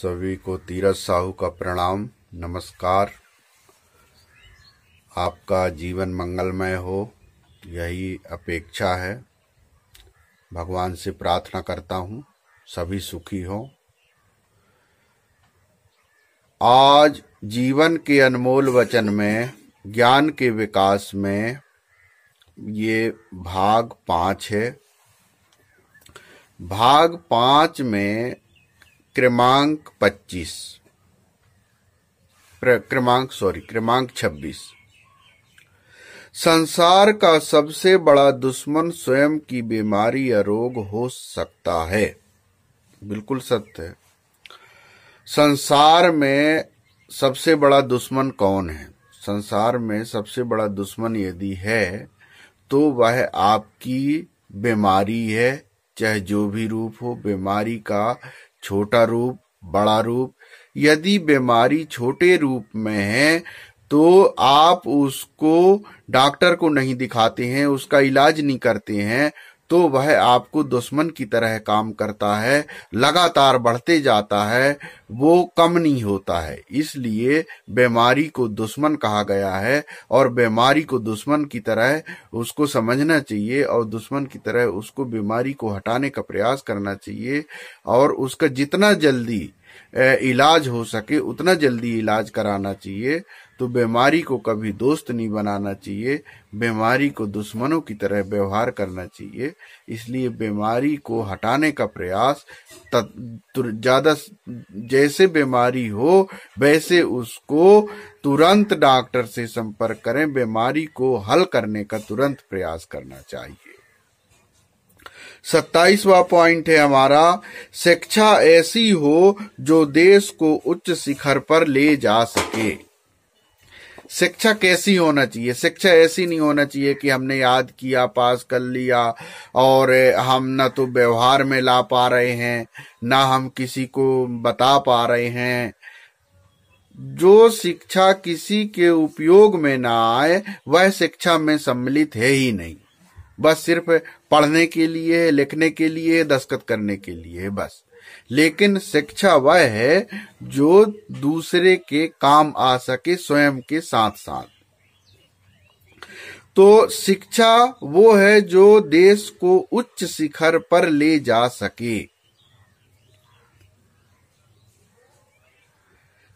सभी को तीरथ साहू का प्रणाम नमस्कार आपका जीवन मंगलमय हो यही अपेक्षा है भगवान से प्रार्थना करता हूँ सभी सुखी हो आज जीवन के अनमोल वचन में ज्ञान के विकास में ये भाग पाँच है भाग पाँच में क्रमांक पच्चीस क्रमांक सॉरी क्रमांक छब्बीस संसार का सबसे बड़ा दुश्मन स्वयं की बीमारी या रोग हो सकता है बिल्कुल सत्य है संसार में सबसे बड़ा दुश्मन कौन है संसार में सबसे बड़ा दुश्मन यदि है तो वह आपकी बीमारी है चाहे जो भी रूप हो बीमारी का छोटा रूप बड़ा रूप यदि बीमारी छोटे रूप में है तो आप उसको डॉक्टर को नहीं दिखाते हैं उसका इलाज नहीं करते हैं तो वह आपको दुश्मन की तरह काम करता है लगातार बढ़ते जाता है वो कम नहीं होता है इसलिए बीमारी को दुश्मन कहा गया है और बीमारी को दुश्मन की तरह उसको समझना चाहिए और दुश्मन की तरह उसको बीमारी को हटाने का प्रयास करना चाहिए और उसका जितना जल्दी इलाज हो सके उतना जल्दी इलाज कराना चाहिए तो बीमारी को कभी दोस्त नहीं बनाना चाहिए बीमारी को दुश्मनों की तरह व्यवहार करना चाहिए इसलिए बीमारी को हटाने का प्रयास ज्यादा जैसे बीमारी हो वैसे उसको तुरंत डॉक्टर से संपर्क करें बीमारी को हल करने का तुरंत प्रयास करना चाहिए सत्ताईसवा पॉइंट है हमारा शिक्षा ऐसी हो जो देश को उच्च शिखर पर ले जा सके शिक्षा कैसी होना चाहिए शिक्षा ऐसी नहीं होना चाहिए कि हमने याद किया पास कर लिया और हम ना तो व्यवहार में ला पा रहे हैं ना हम किसी को बता पा रहे हैं जो शिक्षा किसी के उपयोग में ना आए वह शिक्षा में सम्मिलित है ही नहीं बस सिर्फ पढ़ने के लिए लिखने के लिए दस्खत करने के लिए बस लेकिन शिक्षा वह है जो दूसरे के काम आ सके स्वयं के साथ साथ तो शिक्षा वो है जो देश को उच्च शिखर पर ले जा सके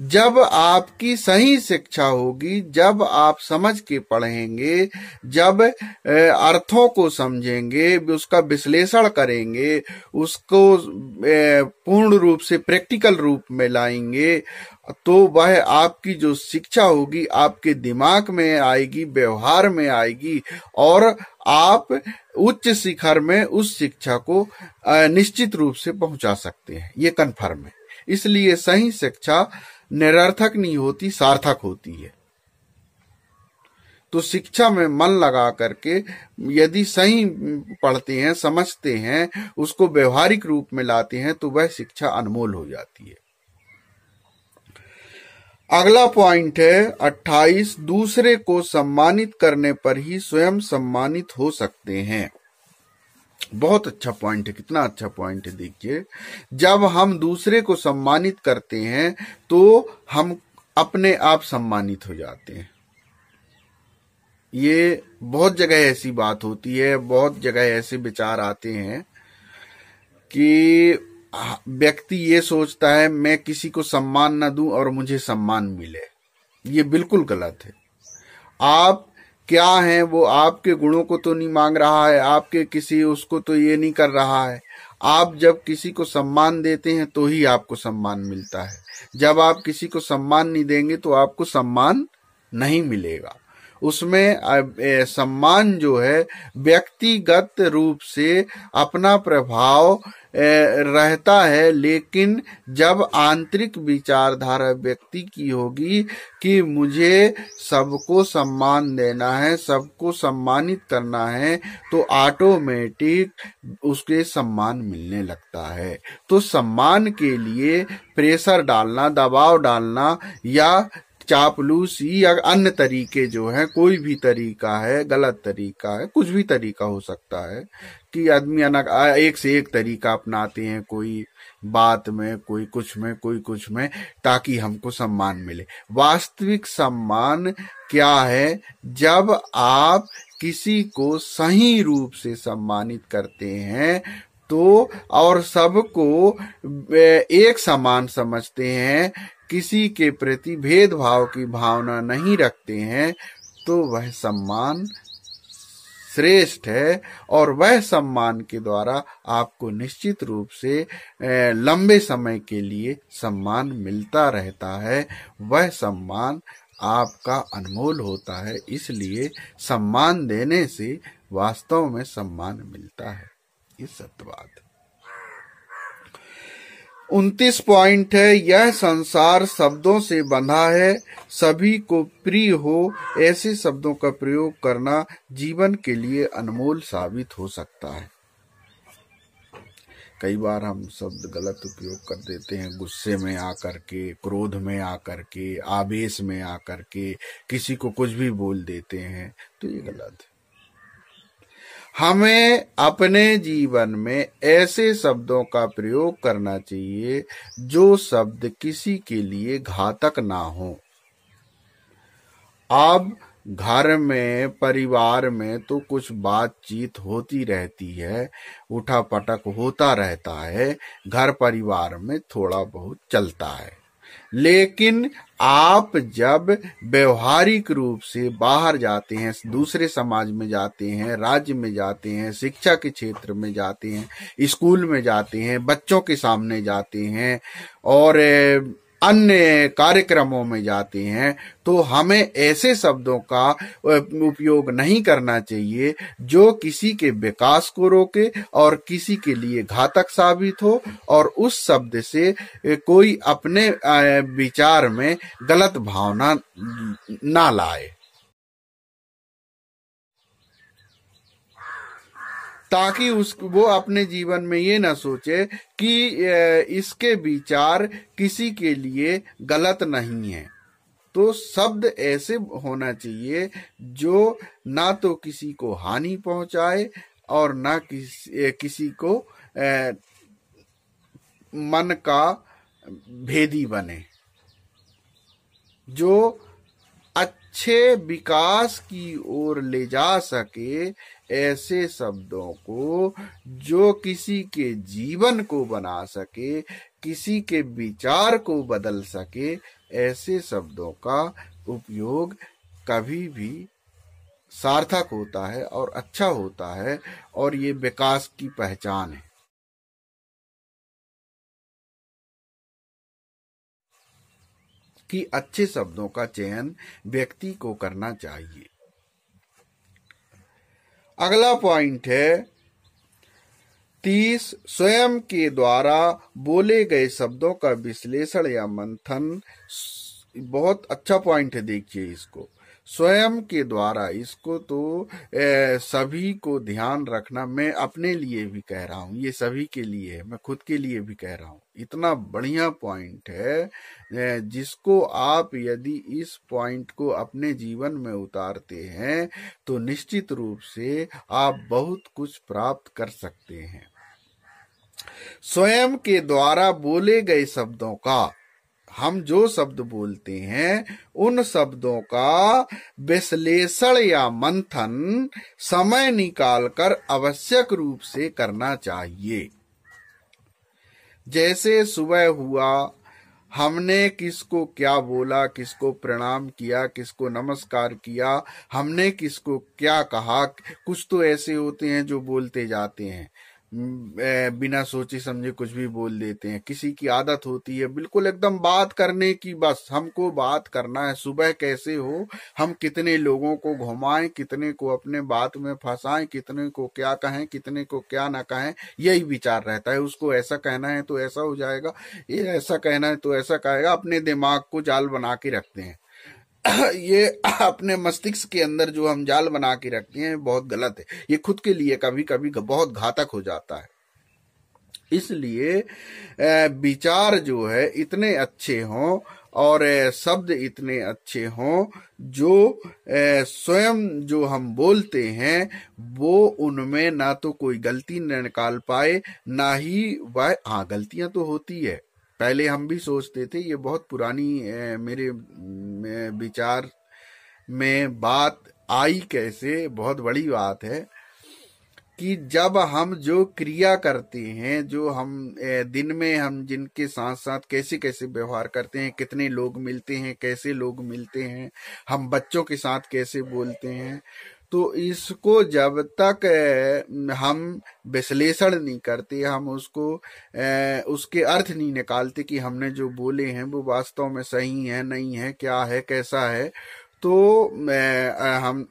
जब आपकी सही शिक्षा होगी जब आप समझ के पढ़ेंगे जब अर्थों को समझेंगे उसका विश्लेषण करेंगे उसको पूर्ण रूप से प्रैक्टिकल रूप में लाएंगे तो वह आपकी जो शिक्षा होगी आपके दिमाग में आएगी व्यवहार में आएगी और आप उच्च शिखर में उस शिक्षा को निश्चित रूप से पहुंचा सकते हैं ये कन्फर्म है इसलिए सही शिक्षा निरर्थक नहीं होती सार्थक होती है तो शिक्षा में मन लगा करके यदि सही पढ़ते हैं समझते हैं उसको व्यवहारिक रूप में लाते हैं तो वह शिक्षा अनमोल हो जाती है अगला पॉइंट है 28 दूसरे को सम्मानित करने पर ही स्वयं सम्मानित हो सकते हैं बहुत अच्छा पॉइंट है कितना अच्छा पॉइंट है देखिए जब हम दूसरे को सम्मानित करते हैं तो हम अपने आप सम्मानित हो जाते हैं ये बहुत जगह ऐसी बात होती है बहुत जगह ऐसे विचार आते हैं कि व्यक्ति ये सोचता है मैं किसी को सम्मान ना दूं और मुझे सम्मान मिले ये बिल्कुल गलत है आप क्या है वो आपके गुणों को तो नहीं मांग रहा है आपके किसी उसको तो ये नहीं कर रहा है आप जब किसी को सम्मान देते हैं तो ही आपको सम्मान मिलता है जब आप किसी को सम्मान नहीं देंगे तो आपको सम्मान नहीं मिलेगा उसमें सम्मान जो है व्यक्तिगत रूप से अपना प्रभाव रहता है लेकिन जब आंतरिक विचारधारा व्यक्ति की होगी कि मुझे सबको सम्मान देना है सबको सम्मानित करना है तो ऑटोमेटिक उसके सम्मान मिलने लगता है तो सम्मान के लिए प्रेशर डालना दबाव डालना या चापलूस या अन्य तरीके जो है कोई भी तरीका है गलत तरीका है कुछ भी तरीका हो सकता है कि आदमी एक से एक तरीका अपनाते हैं कोई बात में कोई कुछ में कोई कुछ में ताकि हमको सम्मान मिले वास्तविक सम्मान क्या है जब आप किसी को सही रूप से सम्मानित करते हैं तो और सबको एक समान समझते हैं किसी के प्रति भेदभाव की भावना नहीं रखते हैं तो वह सम्मान श्रेष्ठ है और वह सम्मान के द्वारा आपको निश्चित रूप से लंबे समय के लिए सम्मान मिलता रहता है वह सम्मान आपका अनमोल होता है इसलिए सम्मान देने से वास्तव में सम्मान मिलता है ये सत्य बात है उनतीस पॉइंट है यह संसार शब्दों से बंधा है सभी को प्रिय हो ऐसे शब्दों का प्रयोग करना जीवन के लिए अनमोल साबित हो सकता है कई बार हम शब्द गलत उपयोग कर देते हैं गुस्से में आकर के क्रोध में आकर के आवेश में आकर के किसी को कुछ भी बोल देते हैं तो ये गलत है हमें अपने जीवन में ऐसे शब्दों का प्रयोग करना चाहिए जो शब्द किसी के लिए घातक ना हो अब घर में परिवार में तो कुछ बातचीत होती रहती है उठा पटक होता रहता है घर परिवार में थोड़ा बहुत चलता है लेकिन आप जब व्यवहारिक रूप से बाहर जाते हैं दूसरे समाज में जाते हैं राज्य में जाते हैं शिक्षा के क्षेत्र में जाते हैं स्कूल में जाते हैं बच्चों के सामने जाते हैं और अन्य कार्यक्रमों में जाते हैं तो हमें ऐसे शब्दों का उपयोग नहीं करना चाहिए जो किसी के विकास को रोके और किसी के लिए घातक साबित हो और उस शब्द से कोई अपने विचार में गलत भावना ना लाए ताकि उस वो अपने जीवन में ये ना सोचे कि इसके विचार किसी के लिए गलत नहीं है तो शब्द ऐसे होना चाहिए जो ना तो किसी को हानि पहुंचाए और ना किसी किसी को मन का भेदी बने जो अच्छे विकास की ओर ले जा सके ऐसे शब्दों को जो किसी के जीवन को बना सके किसी के विचार को बदल सके ऐसे शब्दों का उपयोग कभी भी सार्थक होता है और अच्छा होता है और ये विकास की पहचान है कि अच्छे शब्दों का चयन व्यक्ति को करना चाहिए अगला पॉइंट है तीस स्वयं के द्वारा बोले गए शब्दों का विश्लेषण या मंथन बहुत अच्छा पॉइंट है देखिए इसको स्वयं के द्वारा इसको तो ए, सभी को ध्यान रखना मैं अपने लिए भी कह रहा हूँ ये सभी के लिए है मैं खुद के लिए भी कह रहा हूँ इतना बढ़िया पॉइंट है जिसको आप यदि इस पॉइंट को अपने जीवन में उतारते हैं तो निश्चित रूप से आप बहुत कुछ प्राप्त कर सकते हैं स्वयं के द्वारा बोले गए शब्दों का हम जो शब्द बोलते हैं उन शब्दों का विश्लेषण या मंथन समय निकालकर आवश्यक रूप से करना चाहिए जैसे सुबह हुआ हमने किसको क्या बोला किसको प्रणाम किया किसको नमस्कार किया हमने किसको क्या कहा कुछ तो ऐसे होते हैं जो बोलते जाते हैं हम्म, बिना सोचे समझे कुछ भी बोल देते हैं किसी की आदत होती है बिल्कुल एकदम बात करने की बस हमको बात करना है सुबह कैसे हो हम कितने लोगों को घुमाएं कितने को अपने बात में फंसाएं कितने को क्या कहें कितने को क्या ना कहें यही विचार रहता है उसको ऐसा कहना है तो ऐसा हो जाएगा ये ऐसा कहना है तो ऐसा कहेगा अपने दिमाग को जाल बना के रखते हैं ये अपने मस्तिष्क के अंदर जो हम जाल बना के रखते हैं बहुत गलत है ये खुद के लिए कभी कभी बहुत घातक हो जाता है इसलिए विचार जो है इतने अच्छे हों और शब्द इतने अच्छे हों जो स्वयं जो हम बोलते हैं वो उनमें ना तो कोई गलती निकाल पाए ना ही वह हाँ गलतियां तो होती है पहले हम भी सोचते थे ये बहुत पुरानी मेरे विचार में बात आई कैसे बहुत बड़ी बात है कि जब हम जो क्रिया करते हैं जो हम दिन में हम जिनके साथ साथ कैसे कैसे व्यवहार करते हैं कितने लोग मिलते हैं कैसे लोग मिलते हैं हम बच्चों के साथ कैसे बोलते हैं तो इसको जब तक हम विश्लेषण नहीं करते हम उसको उसके अर्थ नहीं निकालते कि हमने जो बोले हैं वो वास्तव में सही है नहीं है क्या है कैसा है तो हम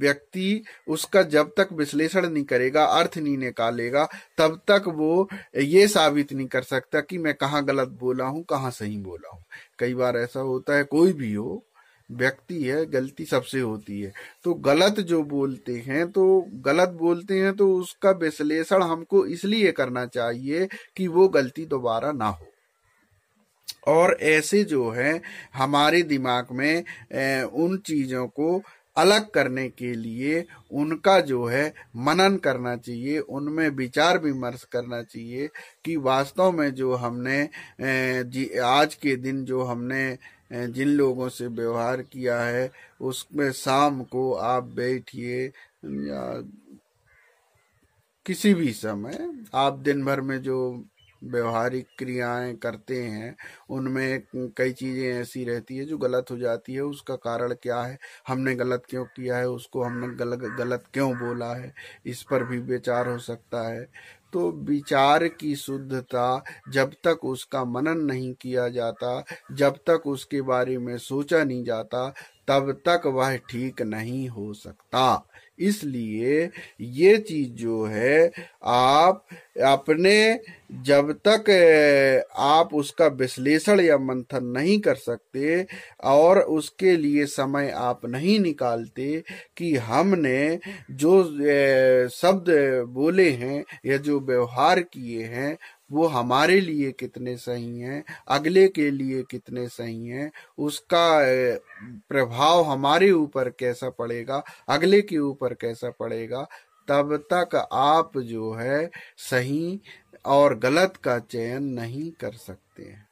व्यक्ति उसका जब तक विश्लेषण नहीं करेगा अर्थ नहीं निकालेगा तब तक वो ये साबित नहीं कर सकता कि मैं कहाँ गलत बोला हूँ कहाँ सही बोला हूँ कई बार ऐसा होता है कोई भी हो व्यक्ति है गलती सबसे होती है तो गलत जो बोलते हैं तो गलत बोलते हैं तो उसका विश्लेषण हमको इसलिए करना चाहिए कि वो गलती दोबारा ना हो और ऐसे जो है हमारे दिमाग में ए, उन चीजों को अलग करने के लिए उनका जो है मनन करना चाहिए उनमें विचार विमर्श करना चाहिए कि वास्तव में जो हमने आज के दिन जो हमने जिन लोगों से व्यवहार किया है उसमें शाम को आप बैठिए या किसी भी समय आप दिन भर में जो व्यवहारिक क्रियाएं करते हैं उनमें कई चीज़ें ऐसी रहती है जो गलत हो जाती है उसका कारण क्या है हमने गलत क्यों किया है उसको हमने गलत गलत क्यों बोला है इस पर भी विचार हो सकता है तो विचार की शुद्धता जब तक उसका मनन नहीं किया जाता जब तक उसके बारे में सोचा नहीं जाता तब तक वह ठीक नहीं हो सकता इसलिए ये चीज जो है आप अपने जब तक आप उसका विश्लेषण या मंथन नहीं कर सकते और उसके लिए समय आप नहीं निकालते कि हमने जो शब्द बोले हैं या जो व्यवहार किए हैं वो हमारे लिए कितने सही हैं अगले के लिए कितने सही हैं उसका प्रभाव हमारे ऊपर कैसा पड़ेगा अगले के ऊपर कैसा पड़ेगा तब तक आप जो है सही और गलत का चयन नहीं कर सकते हैं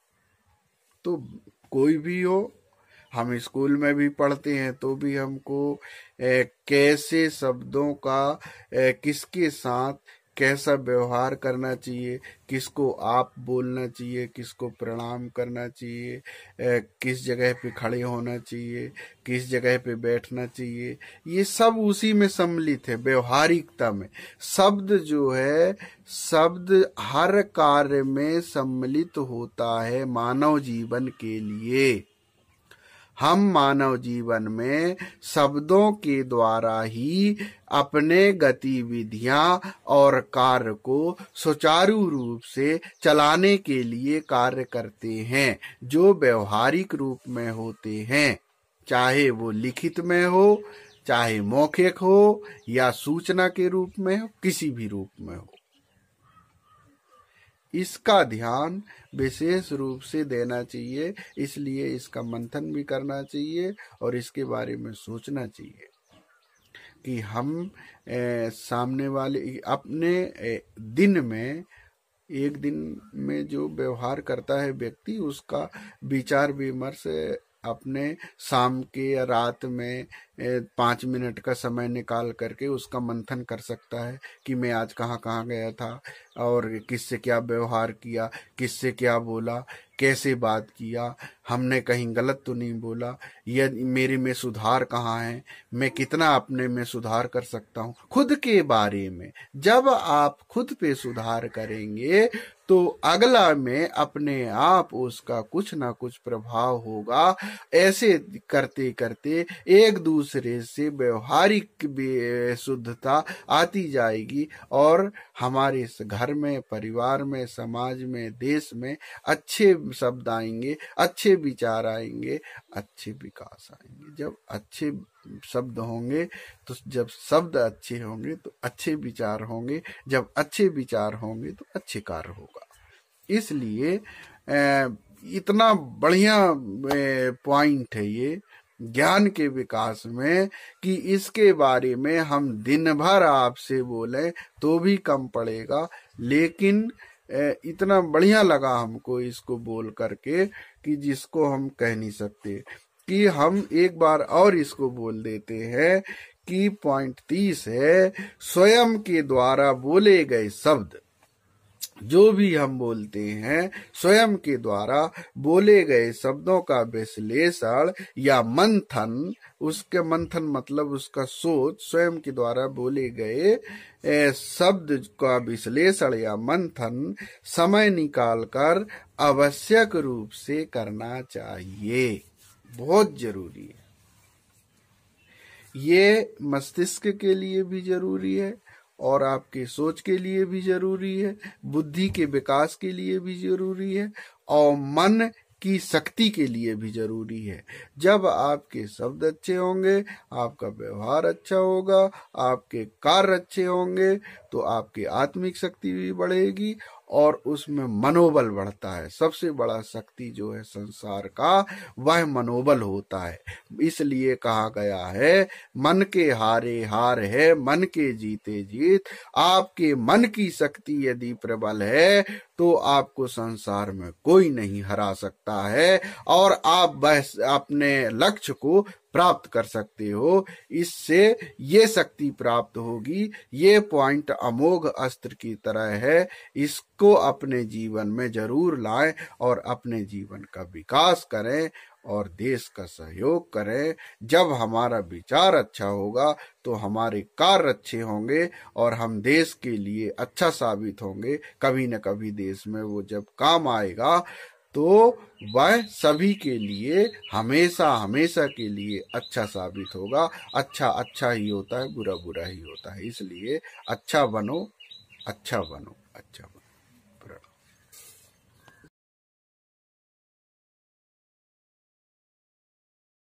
तो कोई भी हो हम स्कूल में भी पढ़ते हैं तो भी हमको ए, कैसे शब्दों का ए, किसके साथ कैसा व्यवहार करना चाहिए किसको आप बोलना चाहिए किसको प्रणाम करना चाहिए किस जगह पे खड़े होना चाहिए किस जगह पे बैठना चाहिए ये सब उसी में सम्मिलित है व्यवहारिकता में शब्द जो है शब्द हर कार्य में सम्मिलित होता है मानव जीवन के लिए हम मानव जीवन में शब्दों के द्वारा ही अपने गतिविधियां और कार्य को सुचारू रूप से चलाने के लिए कार्य करते हैं जो व्यवहारिक रूप में होते हैं चाहे वो लिखित में हो चाहे मौखिक हो या सूचना के रूप में हो किसी भी रूप में हो इसका ध्यान विशेष रूप से देना चाहिए इसलिए इसका मंथन भी करना चाहिए और इसके बारे में सोचना चाहिए कि हम ए, सामने वाले अपने ए, दिन में एक दिन में जो व्यवहार करता है व्यक्ति उसका विचार विमर्श अपने शाम के या रात में पाँच मिनट का समय निकाल करके उसका मंथन कर सकता है कि मैं आज कहाँ कहाँ गया था और किससे क्या व्यवहार किया किससे क्या बोला कैसे बात किया हमने कहीं गलत तो नहीं बोला यह मेरे में सुधार कहाँ है मैं कितना अपने में सुधार कर सकता हूँ खुद के बारे में जब आप खुद पे सुधार करेंगे तो अगला में अपने आप उसका कुछ ना कुछ प्रभाव होगा ऐसे करते करते एक दूसरे से व्यवहारिक शुद्धता आती जाएगी और हमारे घर में परिवार में समाज में देश में अच्छे शब्द आएंगे अच्छे विचार आएंगे अच्छे विकास आएंगे जब अच्छे शब्द होंगे तो जब शब्द अच्छे होंगे तो अच्छे विचार होंगे जब अच्छे विचार होंगे तो अच्छे कार्य होगा इसलिए इतना बढ़िया पॉइंट है ये ज्ञान के विकास में कि इसके बारे में हम दिन भर आपसे बोले तो भी कम पड़ेगा लेकिन इतना बढ़िया लगा हमको इसको बोल करके कि जिसको हम कह नहीं सकते कि हम एक बार और इसको बोल देते हैं कि पॉइंट तीस है स्वयं के द्वारा बोले गए शब्द जो भी हम बोलते हैं स्वयं के द्वारा बोले गए शब्दों का विश्लेषण या मंथन उसके मंथन मतलब उसका सोच स्वयं के द्वारा बोले गए शब्द का विश्लेषण या मंथन समय निकालकर आवश्यक रूप से करना चाहिए बहुत जरूरी है ये मस्तिष्क के लिए भी जरूरी है और आपके सोच के लिए भी जरूरी है बुद्धि के विकास के लिए भी जरूरी है और मन की शक्ति के लिए भी जरूरी है जब आपके शब्द अच्छे होंगे आपका व्यवहार अच्छा होगा आपके कार्य अच्छे होंगे तो आपकी आत्मिक शक्ति भी बढ़ेगी और उसमें मनोबल बढ़ता है सबसे बड़ा शक्ति जो है संसार का वह मनोबल होता है इसलिए कहा गया है मन के हारे हार है मन के जीते जीत आपके मन की शक्ति यदि प्रबल है तो आपको संसार में कोई नहीं हरा सकता है और आप बहस अपने लक्ष्य को प्राप्त कर सकते हो इससे ये शक्ति प्राप्त होगी ये पॉइंट अमोघ अस्त्र की तरह है इसको अपने जीवन में जरूर लाएं और अपने जीवन का विकास करें और देश का सहयोग करें जब हमारा विचार अच्छा होगा तो हमारे कार्य अच्छे होंगे और हम देश के लिए अच्छा साबित होंगे कभी न कभी देश में वो जब काम आएगा तो वह सभी के लिए हमेशा हमेशा के लिए अच्छा साबित होगा अच्छा अच्छा ही होता है बुरा बुरा ही होता है इसलिए अच्छा बनो अच्छा बनो अच्छा बनो